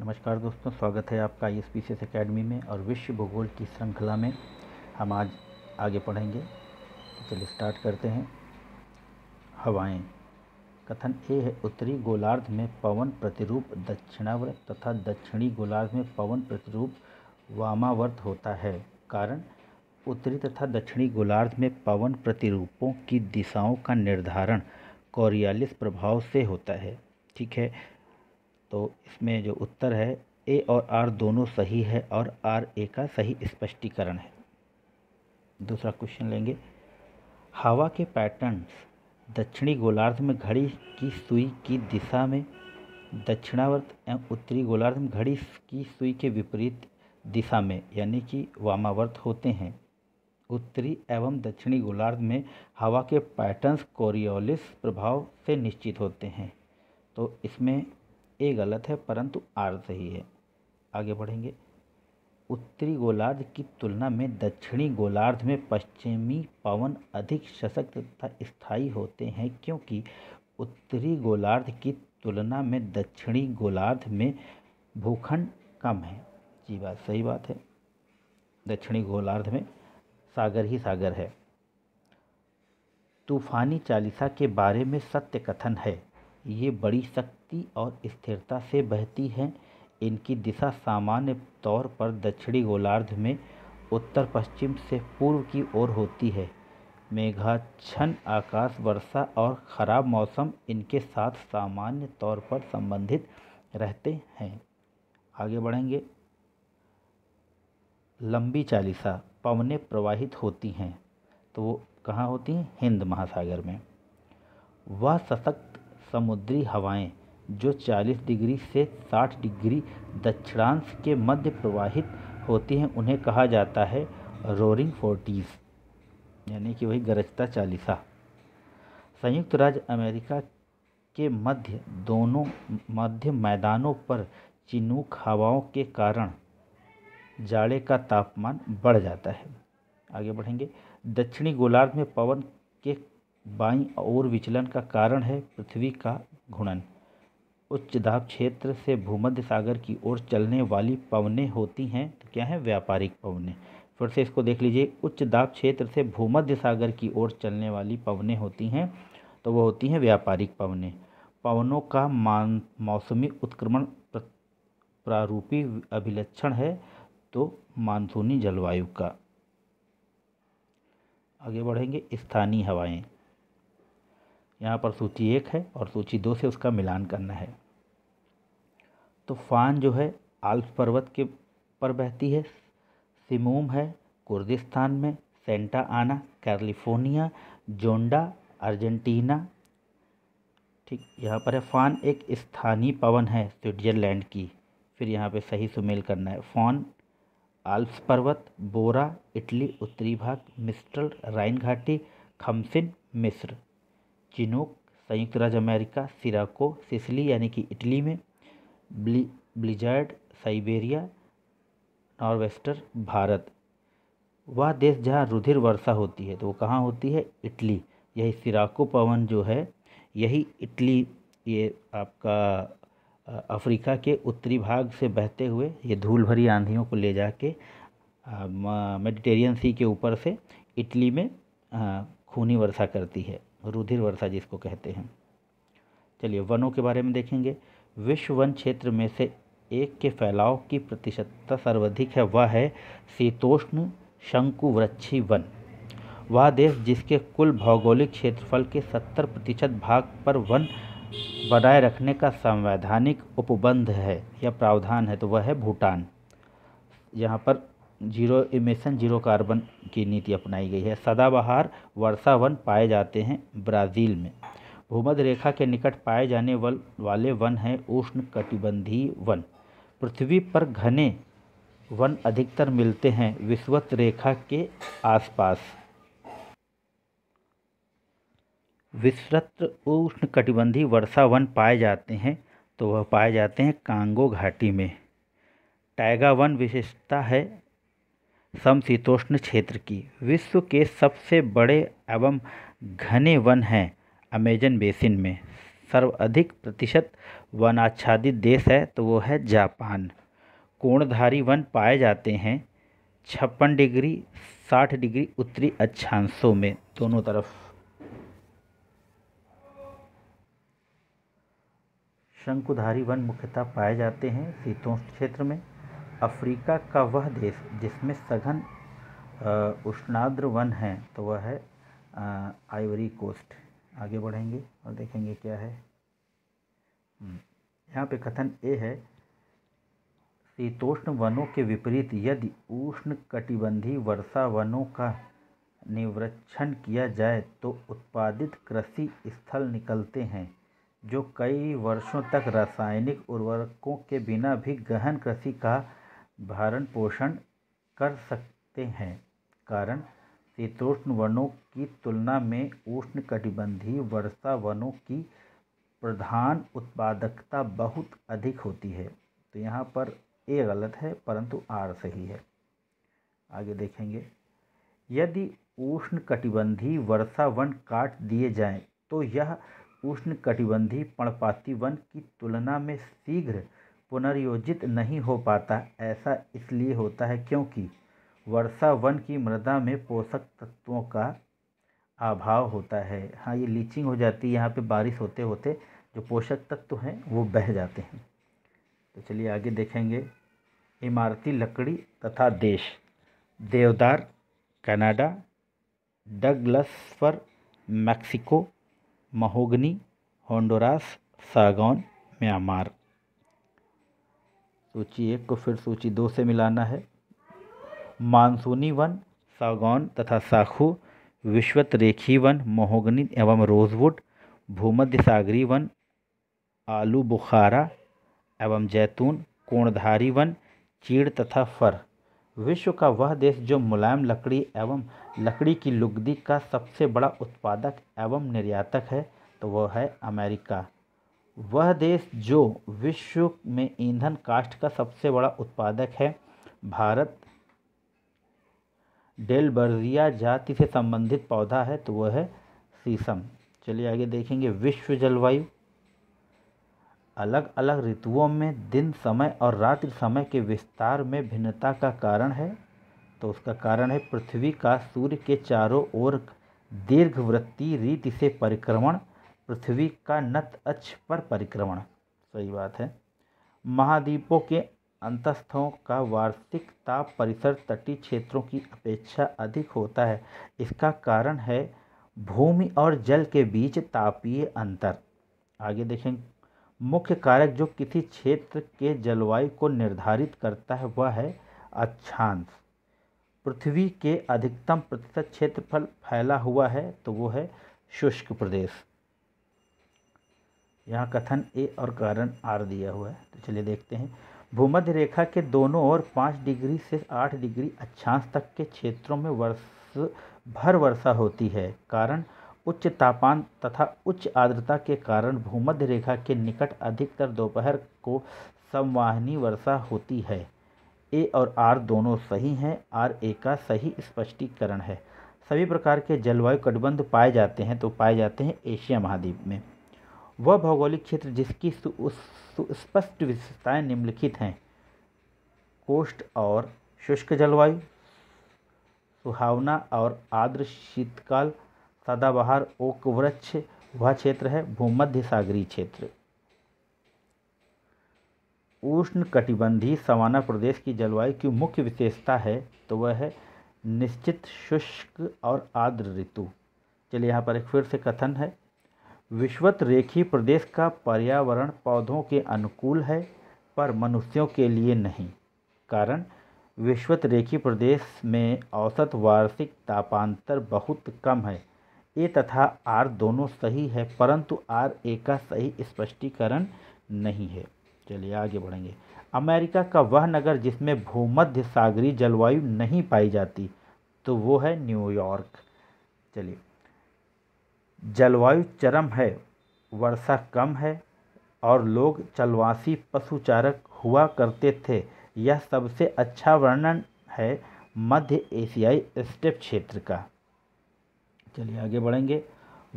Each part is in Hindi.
नमस्कार दोस्तों स्वागत है आपका आई एस अकेडमी में और विश्व भूगोल की श्रृंखला में हम आज आगे पढ़ेंगे तो चलिए स्टार्ट करते हैं हवाएं कथन ए है उत्तरी गोलार्ध में पवन प्रतिरूप दक्षिणावर्त तथा दक्षिणी गोलार्ध में पवन प्रतिरूप वामावर्त होता है कारण उत्तरी तथा दक्षिणी गोलार्ध में पवन प्रतिरूपों की दिशाओं का निर्धारण कोरियालिस प्रभाव से होता है ठीक है तो इसमें जो उत्तर है ए और आर दोनों सही है और आर ए का सही स्पष्टीकरण है दूसरा क्वेश्चन लेंगे हवा के पैटर्न्स दक्षिणी गोलार्ध में घड़ी की सुई की दिशा में दक्षिणावर्त एवं उत्तरी गोलार्ध में घड़ी की सुई के विपरीत दिशा में यानी कि वामावर्त होते हैं उत्तरी एवं दक्षिणी गोलार्ध में हवा के पैटर्न्स कोरियोलिस प्रभाव से निश्चित होते हैं तो इसमें ए गलत है परंतु आर सही है आगे बढ़ेंगे उत्तरी गोलार्ध की तुलना में दक्षिणी गोलार्ध में पश्चिमी पवन अधिक सशक्त तथा स्थायी होते हैं क्योंकि उत्तरी गोलार्ध की तुलना में दक्षिणी गोलार्ध में भूखंड कम है जी बात सही बात है दक्षिणी गोलार्ध में सागर ही सागर है तूफानी चालीसा के बारे में सत्य कथन है ये बड़ी शक्ति शक्ति और स्थिरता से बहती है इनकी दिशा सामान्य तौर पर दक्षिणी गोलार्ध में उत्तर पश्चिम से पूर्व की ओर होती है मेघाच्छन्न आकाश वर्षा और ख़राब मौसम इनके साथ सामान्य तौर पर संबंधित रहते हैं आगे बढ़ेंगे लंबी चालीसा पवनें प्रवाहित होती हैं तो वो कहाँ होती हैं हिंद महासागर में वह सशक्त समुद्री हवाएं जो 40 डिग्री से 60 डिग्री दक्षिणांश के मध्य प्रवाहित होती हैं उन्हें कहा जाता है रोरिंग फोर्टीज़ यानी कि वही गरजता चालीसा संयुक्त राज्य अमेरिका के मध्य दोनों मध्य मैदानों पर चिनूक हवाओं के कारण जाड़े का तापमान बढ़ जाता है आगे बढ़ेंगे दक्षिणी गोलार्ध में पवन के बाई ओर विचलन का कारण है पृथ्वी का घुणन उच्च दाब क्षेत्र से भूमध्य सागर की ओर चलने वाली पवनें होती हैं तो क्या है व्यापारिक पवनें फिर से इसको देख लीजिए उच्च दाब क्षेत्र से भूमध्य सागर की ओर चलने वाली पवनें होती हैं तो वो होती हैं व्यापारिक पवनें पवनों का मान मौसमी उत्क्रमण प्रारूपी अभिलक्षण है तो मानसूनी जलवायु का आगे बढ़ेंगे स्थानीय हवाएं यहाँ पर सूची एक है और सूची दो से उसका मिलान करना है तो फान जो है आल्प्स पर्वत के पर बहती है सिमोम है कुर्दिस्तान में सेंटा आना कैलिफोर्निया जोंडा अर्जेंटीना ठीक यहाँ पर है फ़ान एक स्थानीय पवन है स्विट्जरलैंड की फिर यहाँ पे सही सुमेल करना है फान आल्प्स पर्वत बोरा इटली उत्तरी भाग मिस्ट्रल राइन घाटी खमसिन मिस्र चिनोक संयुक्त राज्य अमेरिका सिराको सिसली यानी कि इटली में ब्ली ब्लिजर्ड साइबेरिया नॉर्वेस्टर भारत वह देश जहाँ रुधिर वर्षा होती है तो वो कहाँ होती है इटली यही सिराको पवन जो है यही इटली ये आपका अफ्रीका के उत्तरी भाग से बहते हुए ये धूल भरी आंधियों को ले जाके मेडिटेरियन सी के ऊपर से इटली में खूनी वर्षा करती है रुधिर वर्षा जिसको कहते हैं चलिए वनों के बारे में देखेंगे विश्व वन क्षेत्र में से एक के फैलाव की प्रतिशतता सर्वाधिक है वह है शीतोष्ण शंकुवृक्षी वन वह देश जिसके कुल भौगोलिक क्षेत्रफल के 70 प्रतिशत भाग पर वन बनाए रखने का संवैधानिक उपबंध है या प्रावधान है तो वह है भूटान यहाँ पर जीरो इमेशन जीरो कार्बन की नीति अपनाई गई है सदाबहार वर्षा वन पाए जाते हैं ब्राज़ील में भूमध्य रेखा के निकट पाए जाने वाले वन हैं उष्ण कटिबंधीय वन पृथ्वी पर घने वन अधिकतर मिलते हैं विश्वत रेखा के आसपास विस्तृत कटिबंधी वर्षा वन पाए जाते हैं तो वह पाए जाते हैं कांगो घाटी में टाइगा वन विशेषता है समशीतोष्ण क्षेत्र की विश्व के सबसे बड़े एवं घने वन हैं अमेजन बेसिन में सर्वाधिक प्रतिशत वनाच्छादित देश है तो वो है जापान कोणधारी वन पाए जाते हैं छप्पन डिग्री साठ डिग्री उत्तरी अक्षांशों में दोनों तरफ शंकुधारी वन मुख्यतः पाए जाते हैं शीतोष्ण क्षेत्र में अफ्रीका का वह देश जिसमें सघन उष्णाद्र वन है तो वह है आइवरी कोस्ट आगे बढ़ेंगे और देखेंगे क्या है हम्म। यहाँ पे कथन ए है शीतोष्ण वनों के विपरीत यदि उष्ण कटिबंधी वर्षा वनों का निवृक्षण किया जाए तो उत्पादित कृषि स्थल निकलते हैं जो कई वर्षों तक रासायनिक उर्वरकों के बिना भी गहन कृषि का भारण पोषण कर सकते हैं कारण शीतोष्ण वनों की तुलना में उष्णकटिबंधीय वर्षा वनों की प्रधान उत्पादकता बहुत अधिक होती है तो यहाँ पर ए गलत है परंतु आर सही है आगे देखेंगे यदि उष्णकटिबंधीय वर्षा वन काट दिए जाएं तो यह उष्णकटिबंधीय पर्णपाती वन की तुलना में शीघ्र पुनर्योजित नहीं हो पाता ऐसा इसलिए होता है क्योंकि वर्षा वन की मृदा में पोषक तत्वों का अभाव होता है हाँ ये लीचिंग हो जाती है यहाँ पे बारिश होते होते जो पोषक तत्व हैं वो बह जाते हैं तो चलिए आगे देखेंगे इमारती लकड़ी तथा देश देवदार Canada Douglas fir Mexico mahogany Honduras सागौन म्यांमार सूची एक को फिर सूची दो से मिलाना है मानसूनी वन सागौन तथा साखू विश्वत रेखी वन मोहोगनी एवं रोजवुड भूमध्य सागरी वन आलू बुखारा एवं जैतून कोणधारी वन चीड़ तथा फर विश्व का वह देश जो मुलायम लकड़ी एवं लकड़ी की लुगदी का सबसे बड़ा उत्पादक एवं निर्यातक है तो वह है अमेरिका वह देश जो विश्व में ईंधन काष्ठ का सबसे बड़ा उत्पादक है भारत डेलबर्जिया जाति से संबंधित पौधा है तो वह है शीशम चलिए आगे देखेंगे विश्व जलवायु अलग अलग ऋतुओं में दिन समय और रात्रि समय के विस्तार में भिन्नता का कारण है तो उसका कारण है पृथ्वी का सूर्य के चारों ओर दीर्घवृत्ती रीति से परिक्रमण पृथ्वी का नत अक्ष पर परिक्रमण सही बात है महाद्वीपों के अंतस्थों का वार्षिक ताप परिसर तटीय क्षेत्रों की अपेक्षा अधिक होता है इसका कारण है भूमि और जल के बीच तापीय अंतर आगे देखें मुख्य कारक जो किसी क्षेत्र के जलवायु को निर्धारित करता है वह है अक्षांश पृथ्वी के अधिकतम प्रतिशत क्षेत्रफल फैला हुआ है तो वो है शुष्क प्रदेश यहाँ कथन ए और कारण आर दिया हुआ है तो चलिए देखते हैं भूमध्य रेखा के दोनों ओर पाँच डिग्री से आठ डिग्री अक्षांश तक के क्षेत्रों में वर्ष भर वर्षा होती है कारण उच्च तापमान तथा उच्च आर्द्रता के कारण भूमध्य रेखा के निकट अधिकतर दोपहर को संवाहनी वर्षा होती है ए और आर दोनों सही हैं आर ए का सही स्पष्टीकरण है सभी प्रकार के जलवायु कटबंध पाए जाते हैं तो पाए जाते हैं एशिया महाद्वीप में वह भौगोलिक क्षेत्र जिसकी सुस्पष्ट विशेषताएं निम्नलिखित हैं कोष्ठ और शुष्क जलवायु सुहावना और आर्द्र शीतकाल सदाबहार ओक वृक्ष वह क्षेत्र है भूमध्य सागरीय क्षेत्र उष्ण कटिबंधीय सवाना प्रदेश की जलवायु की मुख्य विशेषता है तो वह है निश्चित शुष्क और आर्द्र ऋतु चलिए यहाँ पर एक फिर से कथन है विश्वत रेखी प्रदेश का पर्यावरण पौधों के अनुकूल है पर मनुष्यों के लिए नहीं कारण विश्वत रेखी प्रदेश में औसत वार्षिक तापांतर बहुत कम है ए तथा आर दोनों सही है परंतु आर ए का सही स्पष्टीकरण नहीं है चलिए आगे बढ़ेंगे अमेरिका का वह नगर जिसमें भूमध्य सागरी जलवायु नहीं पाई जाती तो वो है न्यूयॉर्क चलिए जलवायु चरम है वर्षा कम है और लोग चलवासी पशुचारक हुआ करते थे यह सबसे अच्छा वर्णन है मध्य एशियाई स्टेप क्षेत्र का चलिए आगे बढ़ेंगे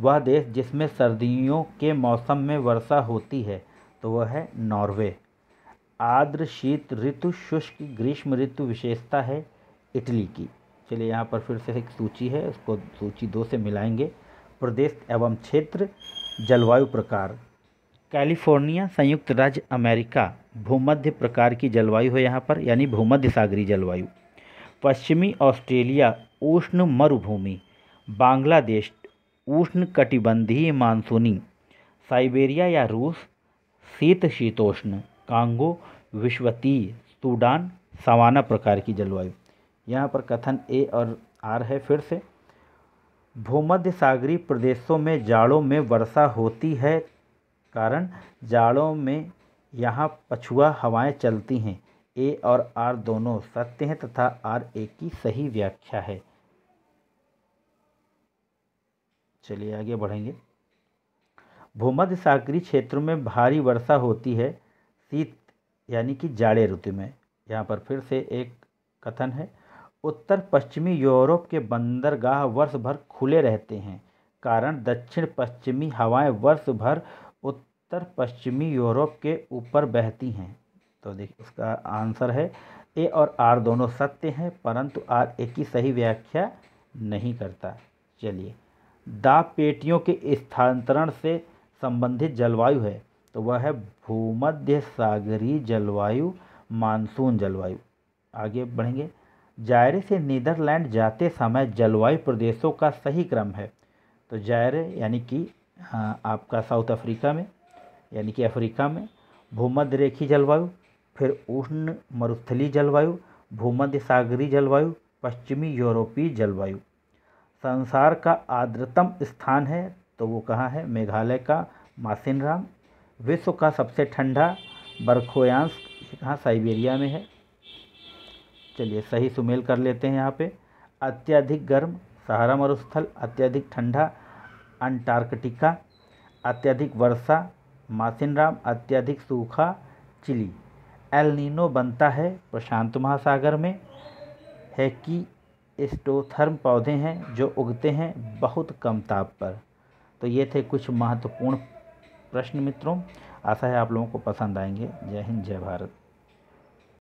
वह देश जिसमें सर्दियों के मौसम में वर्षा होती है तो वह है नॉर्वे आर्द्र शीत ऋतु शुष्क ग्रीष्म ऋतु विशेषता है इटली की चलिए यहाँ पर फिर से एक सूची है उसको सूची दो से मिलाएंगे प्रदेश एवं क्षेत्र जलवायु प्रकार कैलिफोर्निया संयुक्त राज्य अमेरिका भूमध्य प्रकार की जलवायु है यहाँ पर यानी भूमध्य सागरी जलवायु पश्चिमी ऑस्ट्रेलिया उष्ण मरुभूमि बांग्लादेश उष्ण कटिबंधीय मानसूनी साइबेरिया या रूस शीत शीतोष्ण कांगो विश्वतीय सूडान सवाना प्रकार की जलवायु यहाँ पर कथन ए और आर है फिर से भूमध्य सागरी प्रदेशों में जाड़ों में वर्षा होती है कारण जाड़ों में यहाँ पछुआ हवाएं चलती हैं ए और आर दोनों सत्य हैं तथा आर ए की सही व्याख्या है चलिए आगे बढ़ेंगे भूमध्य सागरी क्षेत्र में भारी वर्षा होती है शीत यानी कि जाड़े ऋतु में यहाँ पर फिर से एक कथन है उत्तर पश्चिमी यूरोप के बंदरगाह वर्ष भर खुले रहते हैं कारण दक्षिण पश्चिमी हवाएं वर्ष भर उत्तर पश्चिमी यूरोप के ऊपर बहती हैं तो देखिए इसका आंसर है ए और आर दोनों सत्य हैं परंतु आर ए की सही व्याख्या नहीं करता चलिए दाब पेटियों के स्थानांतरण से संबंधित जलवायु है तो वह है भूमध्य सागरी जलवायु मानसून जलवायु आगे बढ़ेंगे जायरे से नीदरलैंड जाते समय जलवायु प्रदेशों का सही क्रम है तो जायरे यानी कि आपका साउथ अफ्रीका में यानी कि अफ्रीका में भूमध्य रेखी जलवायु फिर उष्ण मरुस्थली जलवायु भूमध्य सागरी जलवायु पश्चिमी यूरोपीय जलवायु संसार का आर्द्रतम स्थान है तो वो कहाँ है मेघालय का मासिनराम विश्व का सबसे ठंडा बर्खोयांस कहाँ साइबेरिया में है चलिए सही सुमेल कर लेते हैं यहाँ पे अत्यधिक गर्म सहारा मरुस्थल अत्यधिक ठंडा अंटार्कटिका अत्यधिक वर्षा मासिनराम अत्यधिक सूखा चिली एल बनता है प्रशांत महासागर में है कि स्टोथर्म पौधे हैं जो उगते हैं बहुत कम ताप पर तो ये थे कुछ महत्वपूर्ण प्रश्न मित्रों आशा है आप लोगों को पसंद आएंगे जय हिंद जय भारत